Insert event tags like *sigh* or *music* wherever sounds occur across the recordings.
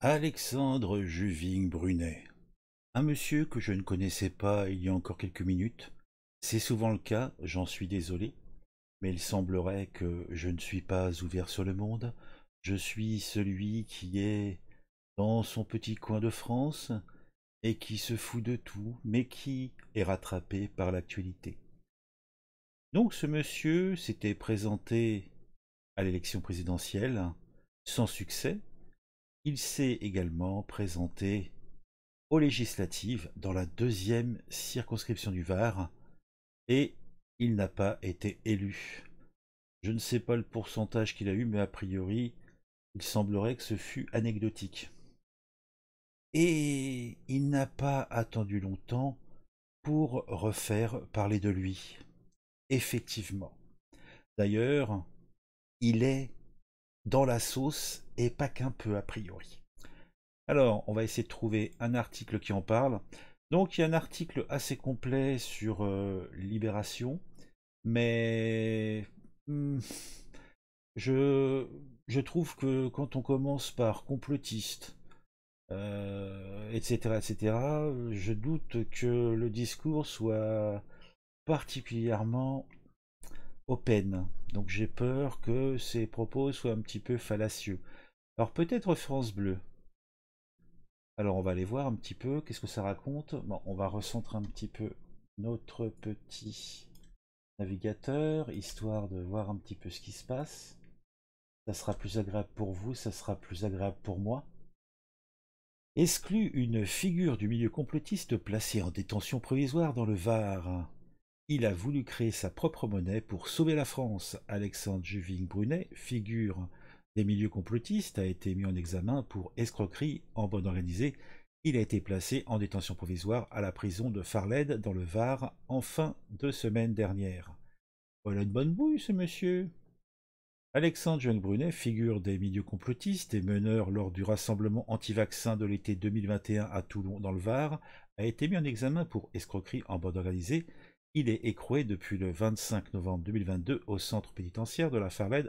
Alexandre Juving Brunet. Un monsieur que je ne connaissais pas il y a encore quelques minutes. C'est souvent le cas, j'en suis désolé, mais il semblerait que je ne suis pas ouvert sur le monde. Je suis celui qui est dans son petit coin de France et qui se fout de tout, mais qui est rattrapé par l'actualité. Donc ce monsieur s'était présenté à l'élection présidentielle sans succès, il s'est également présenté aux législatives dans la deuxième circonscription du Var et il n'a pas été élu. Je ne sais pas le pourcentage qu'il a eu, mais a priori, il semblerait que ce fût anecdotique. Et il n'a pas attendu longtemps pour refaire parler de lui. Effectivement. D'ailleurs, il est dans la sauce et pas qu'un peu a priori. Alors, on va essayer de trouver un article qui en parle. Donc, il y a un article assez complet sur euh, Libération, mais hmm, je, je trouve que quand on commence par complotiste, etc., euh, etc., je doute que le discours soit particulièrement open. Donc j'ai peur que ces propos soient un petit peu fallacieux. Alors peut-être France Bleu. Alors on va aller voir un petit peu qu'est-ce que ça raconte. Bon, on va recentrer un petit peu notre petit navigateur, histoire de voir un petit peu ce qui se passe. Ça sera plus agréable pour vous, ça sera plus agréable pour moi. Exclut une figure du milieu complotiste placée en détention provisoire dans le Var. Il a voulu créer sa propre monnaie pour sauver la France. Alexandre juvin brunet figure des milieux complotistes, a été mis en examen pour escroquerie en bonne organisée. Il a été placé en détention provisoire à la prison de Farled dans le Var en fin de semaine dernière. Voilà une bonne bouille, ce monsieur. Alexandre juvin Brunet, figure des milieux complotistes et meneur lors du rassemblement anti-vaccin de l'été 2021 à Toulon dans le Var, a été mis en examen pour escroquerie en bande organisée. Il est écroué depuis le 25 novembre 2022 au centre pénitentiaire de la Farlède,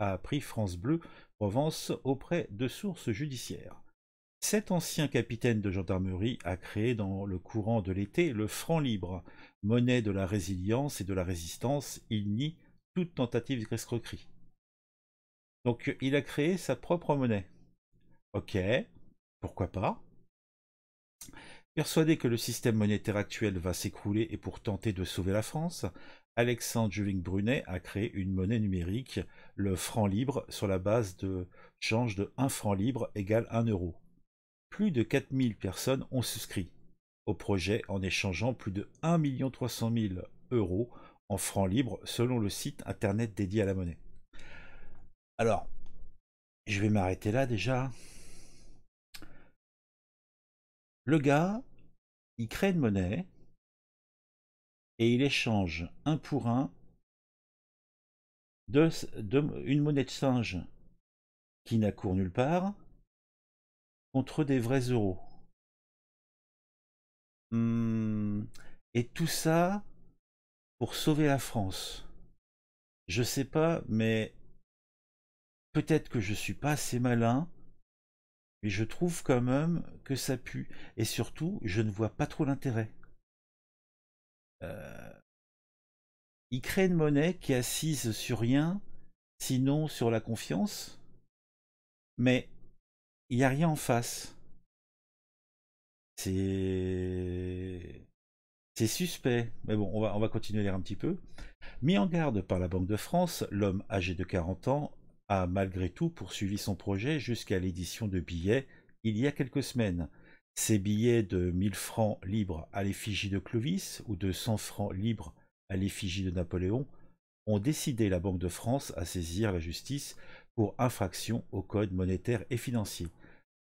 a Prix France Bleu Provence auprès de sources judiciaires. Cet ancien capitaine de gendarmerie a créé dans le courant de l'été le franc libre, monnaie de la résilience et de la résistance, il nie toute tentative d'escroquerie. Donc il a créé sa propre monnaie. Ok, pourquoi pas Persuadé que le système monétaire actuel va s'écrouler et pour tenter de sauver la France, Alexandre Julien brunet a créé une monnaie numérique, le franc libre, sur la base de change de 1 franc libre égale 1 euro. Plus de 4000 personnes ont souscrit au projet en échangeant plus de 1 300 000 euros en francs libres selon le site internet dédié à la monnaie. Alors, je vais m'arrêter là déjà. Le gars, il crée une monnaie et il échange un pour un une monnaie de singe qui n'a cours nulle part contre des vrais euros. Hmm, et tout ça pour sauver la France. Je sais pas, mais peut-être que je suis pas assez malin mais je trouve quand même que ça pue. Et surtout, je ne vois pas trop l'intérêt. Euh, il crée une monnaie qui est assise sur rien, sinon sur la confiance. Mais il n'y a rien en face. C'est. suspect. Mais bon, on va, on va continuer à lire un petit peu. Mis en garde par la Banque de France, l'homme âgé de 40 ans a malgré tout poursuivi son projet jusqu'à l'édition de billets il y a quelques semaines. Ces billets de 1000 francs libres à l'effigie de Clovis ou de 100 francs libres à l'effigie de Napoléon ont décidé la Banque de France à saisir la justice pour infraction au code monétaire et financier.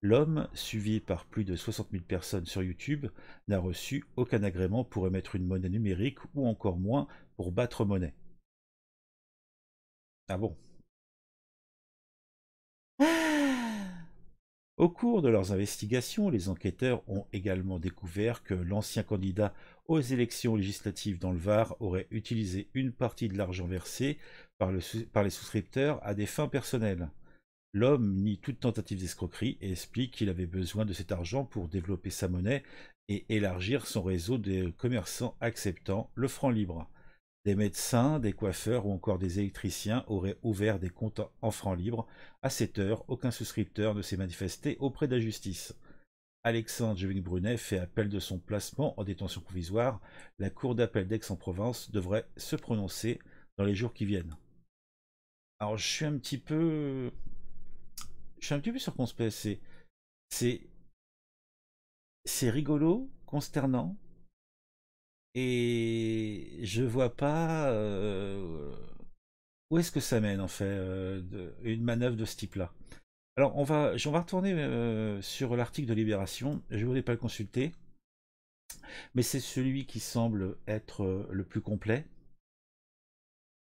L'homme, suivi par plus de 60 000 personnes sur YouTube, n'a reçu aucun agrément pour émettre une monnaie numérique ou encore moins pour battre monnaie. Ah bon Au cours de leurs investigations, les enquêteurs ont également découvert que l'ancien candidat aux élections législatives dans le Var aurait utilisé une partie de l'argent versé par, les souscripteurs à des fins personnelles. L'homme nie toute tentative d'escroquerie et explique qu'il avait besoin de cet argent pour développer sa monnaie et élargir son réseau de commerçants acceptant le franc libre des médecins, des coiffeurs ou encore des électriciens auraient ouvert des comptes en francs libres. À cette heure, aucun souscripteur ne s'est manifesté auprès de la justice. Alexandre juvigny Brunet fait appel de son placement en détention provisoire. La cour d'appel d'Aix-en-Provence devrait se prononcer dans les jours qui viennent. Alors je suis un petit peu. Je suis un petit peu circonspect. C'est. C'est rigolo, consternant, et je vois pas euh, où est-ce que ça mène en fait euh, une manœuvre de ce type-là. Alors on va, j'en va retourner euh, sur l'article de Libération. Je ne voulais pas le consulter, mais c'est celui qui semble être le plus complet.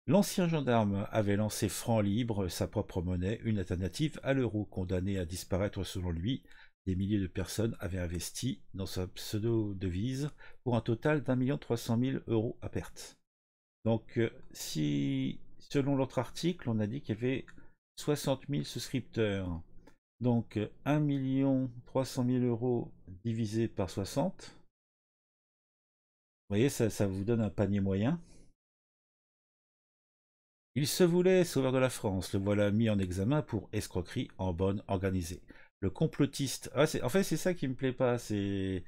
L'ancien gendarme avait lancé franc libre, sa propre monnaie, une alternative à l'euro, condamné à disparaître selon lui des milliers de personnes avaient investi dans sa pseudo-devise pour un total d'un million trois cent mille euros à perte. Donc, euh, si, selon l'autre article, on a dit qu'il y avait 60 000 souscripteurs, donc 1 million 300 000 euros divisé par 60, vous voyez, ça, ça vous donne un panier moyen. Il se voulait sauveur de la France, le voilà mis en examen pour escroquerie en bonne organisée le complotiste. Ah, en fait, c'est ça qui me plaît pas, c'est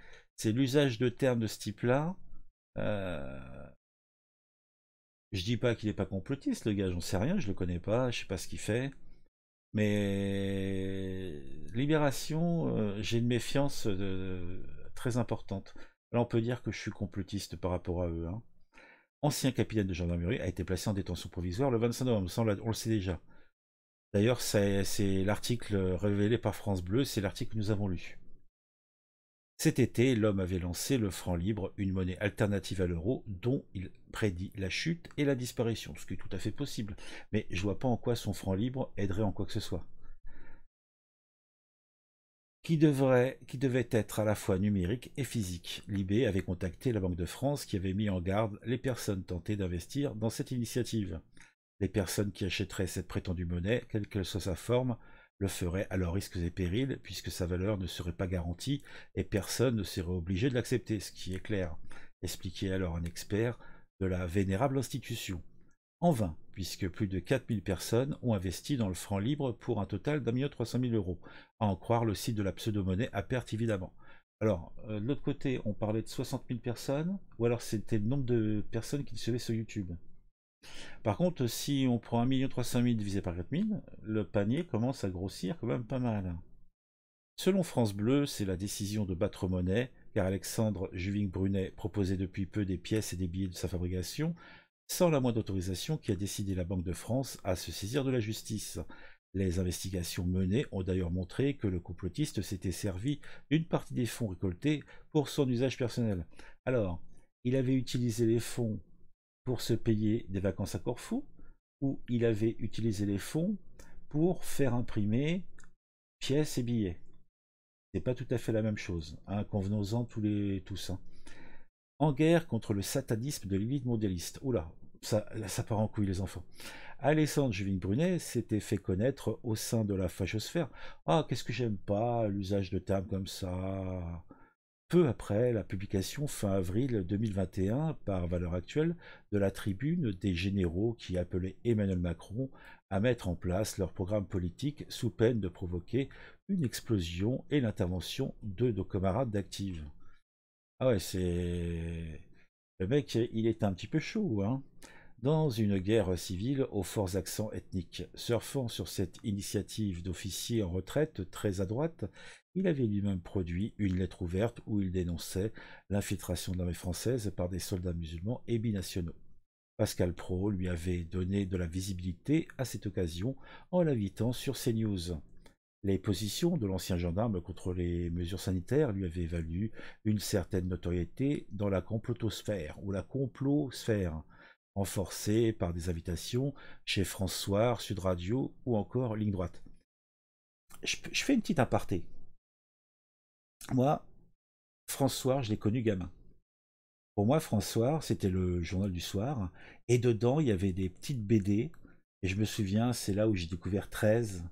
l'usage de termes de ce type-là. Euh, je dis pas qu'il n'est pas complotiste, le gars, j'en sais rien, je le connais pas, je sais pas ce qu'il fait. Mais Libération, euh, j'ai une méfiance euh, très importante. Là, on peut dire que je suis complotiste par rapport à eux. Hein. Ancien capitaine de gendarmerie a été placé en détention provisoire le 25 novembre, on le sait déjà. D'ailleurs, c'est l'article révélé par France Bleu, c'est l'article que nous avons lu. Cet été, l'homme avait lancé le franc libre, une monnaie alternative à l'euro, dont il prédit la chute et la disparition, ce qui est tout à fait possible. Mais je vois pas en quoi son franc libre aiderait en quoi que ce soit. Qui, devrait, qui devait être à la fois numérique et physique. Libé avait contacté la Banque de France qui avait mis en garde les personnes tentées d'investir dans cette initiative. Les personnes qui achèteraient cette prétendue monnaie, quelle qu'elle soit sa forme, le feraient à leurs risques et périls, puisque sa valeur ne serait pas garantie et personne ne serait obligé de l'accepter, ce qui est clair, expliquait alors un expert de la vénérable institution. En vain, puisque plus de 4000 personnes ont investi dans le franc libre pour un total d'un million trois cent mille euros, à en croire le site de la pseudo-monnaie à perte évidemment. Alors, euh, de l'autre côté, on parlait de 60 000 personnes, ou alors c'était le nombre de personnes qui suivaient sur YouTube par contre, si on prend 1 300 000 divisé par 000, le panier commence à grossir quand même pas mal. Selon France Bleu, c'est la décision de battre monnaie, car Alexandre Juving-Brunet proposait depuis peu des pièces et des billets de sa fabrication, sans la moindre autorisation qui a décidé la Banque de France à se saisir de la justice. Les investigations menées ont d'ailleurs montré que le complotiste s'était servi d'une partie des fonds récoltés pour son usage personnel. Alors, il avait utilisé les fonds pour se payer des vacances à Corfou, où il avait utilisé les fonds pour faire imprimer pièces et billets. C'est pas tout à fait la même chose, hein, convenons-en tous les tous. Hein. En guerre contre le satanisme de l'élite mondialiste. Oula, ça, là, ça part en couille les enfants. Alessandre Juvin Brunet s'était fait connaître au sein de la fachosphère. Ah, qu'est-ce que j'aime pas l'usage de termes comme ça peu après la publication fin avril 2021 par Valeur actuelle de la tribune des généraux qui appelaient Emmanuel Macron à mettre en place leur programme politique sous peine de provoquer une explosion et l'intervention de nos camarades d'Active. Ah ouais, c'est... Le mec, il est un petit peu chaud, hein dans une guerre civile aux forts accents ethniques. Surfant sur cette initiative d'officiers en retraite très à droite, il avait lui-même produit une lettre ouverte où il dénonçait l'infiltration de l'armée française par des soldats musulmans et binationaux. Pascal Pro lui avait donné de la visibilité à cette occasion en l'invitant sur news. Les positions de l'ancien gendarme contre les mesures sanitaires lui avaient valu une certaine notoriété dans la complotosphère ou la complosphère, renforcée par des invitations chez François, Sud Radio ou encore Ligne Droite. Je, je fais une petite aparté moi, François, je l'ai connu gamin. Pour moi, François, c'était le journal du soir. Et dedans, il y avait des petites BD. Et je me souviens, c'est là où j'ai découvert 13,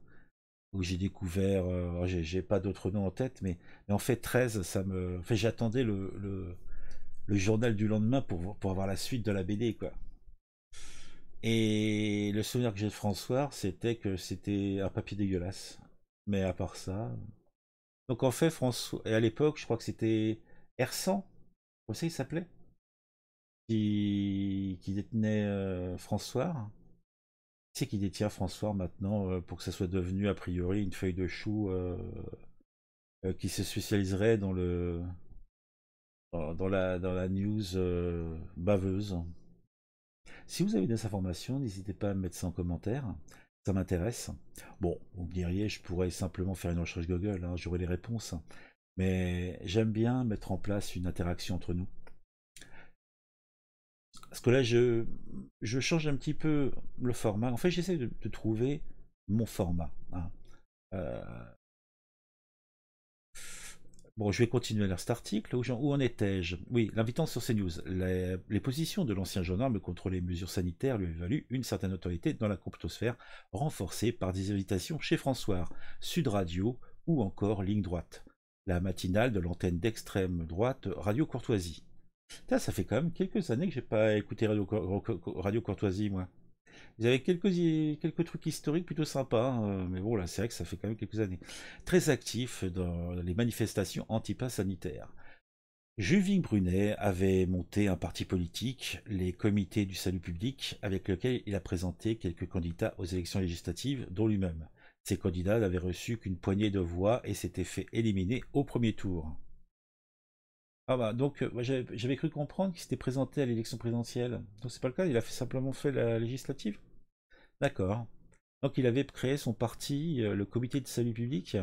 où j'ai découvert, euh, j'ai pas d'autres noms en tête, mais, en fait 13, ça me, fait. j'attendais le, le, le, journal du lendemain pour, pour avoir la suite de la BD, quoi. Et le souvenir que j'ai de François, c'était que c'était un papier dégueulasse. Mais à part ça, donc en fait, François, et à l'époque, je crois que c'était Ersan, comme ça il s'appelait, qui, qui détenait euh, François. c'est qui détient François maintenant euh, pour que ça soit devenu a priori une feuille de chou euh, qui se spécialiserait dans le dans, la dans la news baveuse. Si vous avez des informations, n'hésitez pas à me mettre ça en commentaire ça m'intéresse. Bon, vous me diriez, je pourrais simplement faire une recherche Google, hein, j'aurais j'aurai les réponses. Mais j'aime bien mettre en place une interaction entre nous. Parce que là, je, change un petit peu le format. En fait, j'essaie de, trouver mon format. Hein. Euh, Bon, je vais continuer dans cet article. Où, en étais-je Oui, l'invitant sur CNews. Les, les positions de l'ancien gendarme contre les mesures sanitaires lui valu une certaine autorité dans la cryptosphère, renforcée par des invitations chez François, Sud Radio ou encore Ligne Droite. La matinale de l'antenne d'extrême droite Radio Courtoisie. Ça, ça fait quand même quelques années que n'ai pas écouté Radio Courtoisie, moi. Vous avez quelques, trucs historiques plutôt sympas, hein, euh, mais bon, là, c'est vrai que ça fait quand même quelques années. Très actif dans les manifestations anti sanitaires. Juvin Brunet avait monté un parti politique, les comités du salut public, avec lequel il a présenté quelques candidats aux élections législatives, dont lui-même. Ces candidats n'avaient reçu qu'une poignée de voix et s'étaient fait éliminer au premier tour. Ah bah donc euh, j'avais cru comprendre qu'il s'était présenté à l'élection présidentielle. Donc c'est pas le cas, il a simplement fait la législative. D'accord. Donc il avait créé son parti, euh, le comité de salut public.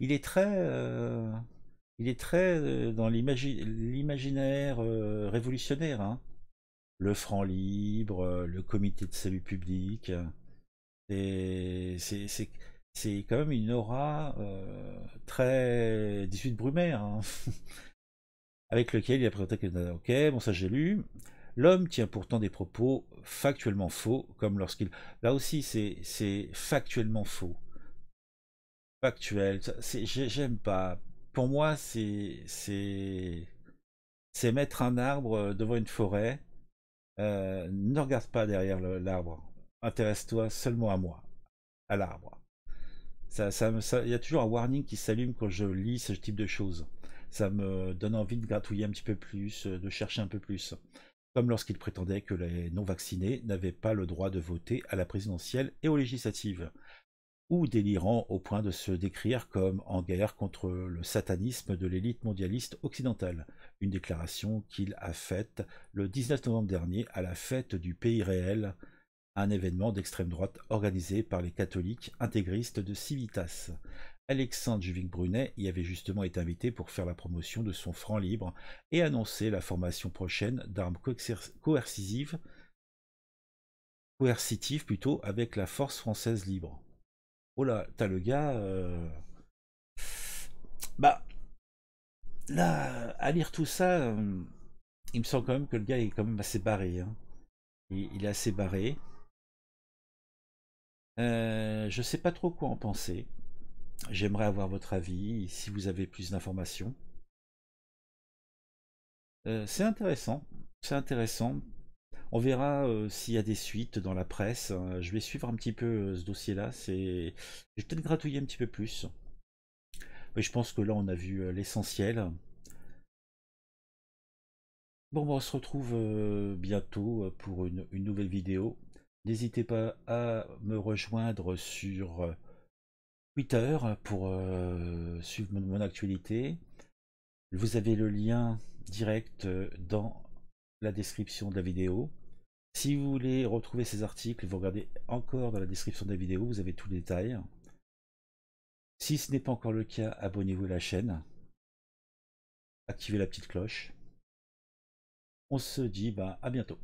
Il est très euh, il est très dans l'imaginaire révolutionnaire. Hein. Le franc libre, le comité de salut public. C'est c'est quand même une aura très 18 Brumaire. Hein. *laughs* avec lequel il a présenté que ok, bon ça j'ai lu. L'homme tient pourtant des propos factuellement faux, comme lorsqu'il. Là aussi, c'est factuellement faux. Factuel. J'aime pas. Pour moi, c'est c'est mettre un arbre euh, devant une forêt. Euh, ne regarde pas derrière l'arbre. Intéresse-toi seulement à moi, à l'arbre. Ça, ça, il y a toujours un warning qui s'allume quand je lis ce type de choses ça me donne envie de gratouiller un petit peu plus, euh, de chercher un peu plus. Comme lorsqu'il prétendait que les non-vaccinés n'avaient pas le droit de voter à la présidentielle et aux législatives. Ou délirant au point de se décrire comme en guerre contre le satanisme de l'élite mondialiste occidentale. Une déclaration qu'il a faite le 19 novembre dernier à la fête du pays réel, un événement d'extrême droite organisé par les catholiques intégristes de Civitas. Alexandre Juvic-Brunet y avait justement été invité pour faire la promotion de son franc libre et annoncer la formation prochaine d'armes coercitives, coercitives plutôt, avec la force française libre. Oh là, t'as le gars. Euh, bah, là, à lire tout ça, euh, il me semble quand même que le gars est quand même assez barré. Hein. Il, est assez barré. Je euh, je sais pas trop quoi en penser. J'aimerais avoir votre avis si vous avez plus d'informations. Euh, c'est intéressant, c'est intéressant. On verra euh, s'il y a des suites dans la presse. Hein. Je vais suivre un petit peu euh, ce dossier-là. C'est, je peut-être gratouiller un petit peu plus. Mais je pense que là, on a vu l'essentiel. Bon, bah, on se retrouve bientôt pour une nouvelle vidéo. N'hésitez pas à me rejoindre sur Twitter pour euh, suivre mon, actualité. Vous avez le lien direct euh, dans la description de la vidéo. Si vous voulez retrouver ces articles, vous regardez encore dans la description de la vidéo, vous avez tous les détails. Si ce n'est pas encore le cas, abonnez-vous à la chaîne. Activez la petite cloche. On se dit bah, à bientôt.